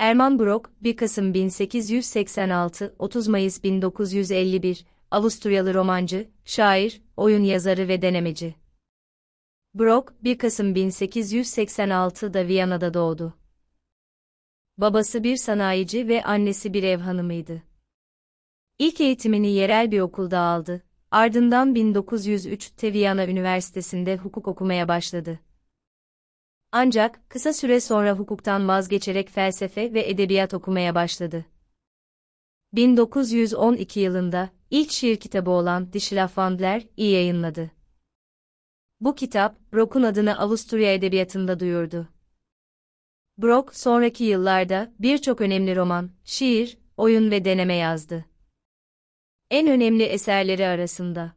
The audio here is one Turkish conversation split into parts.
Erman Brok, 1 Kasım 1886, 30 Mayıs 1951, Avusturyalı romancı, şair, oyun yazarı ve denemeci. Brok, 1 Kasım 1886'da Viyana'da doğdu. Babası bir sanayici ve annesi bir ev hanımıydı. İlk eğitimini yerel bir okulda aldı, ardından 1903'te Viyana Üniversitesi'nde hukuk okumaya başladı. Ancak kısa süre sonra hukuktan vazgeçerek felsefe ve edebiyat okumaya başladı. 1912 yılında ilk şiir kitabı olan Die Schlafwandler iyi yayınladı. Bu kitap, Brock'un adını Avusturya edebiyatında duyurdu. Brock, sonraki yıllarda birçok önemli roman, şiir, oyun ve deneme yazdı. En önemli eserleri arasında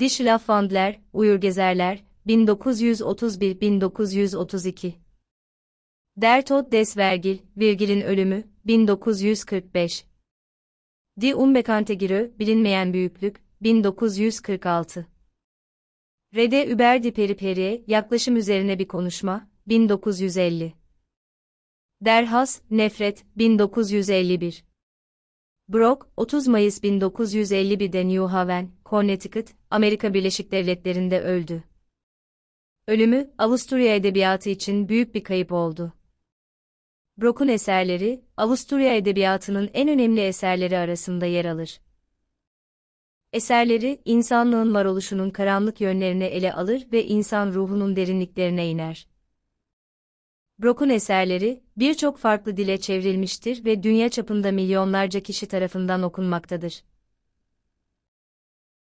Die Schlafwandler, Uyur Gezerler 1931-1932 Dertot Desvergil, Virgil'in ölümü, 1945 Die Unbekannte Girö, Bilinmeyen Büyüklük, 1946 Rede über die Peripherie, Yaklaşım Üzerine Bir Konuşma, 1950 Derhas, Nefret, 1951 Brock, 30 Mayıs 1951'de New Haven, Connecticut, Amerika Birleşik Devletleri'nde öldü. Ölümü, Avusturya edebiyatı için büyük bir kayıp oldu. Brock'un eserleri, Avusturya edebiyatının en önemli eserleri arasında yer alır. Eserleri, insanlığın varoluşunun karanlık yönlerini ele alır ve insan ruhunun derinliklerine iner. Brock'un eserleri, birçok farklı dile çevrilmiştir ve dünya çapında milyonlarca kişi tarafından okunmaktadır.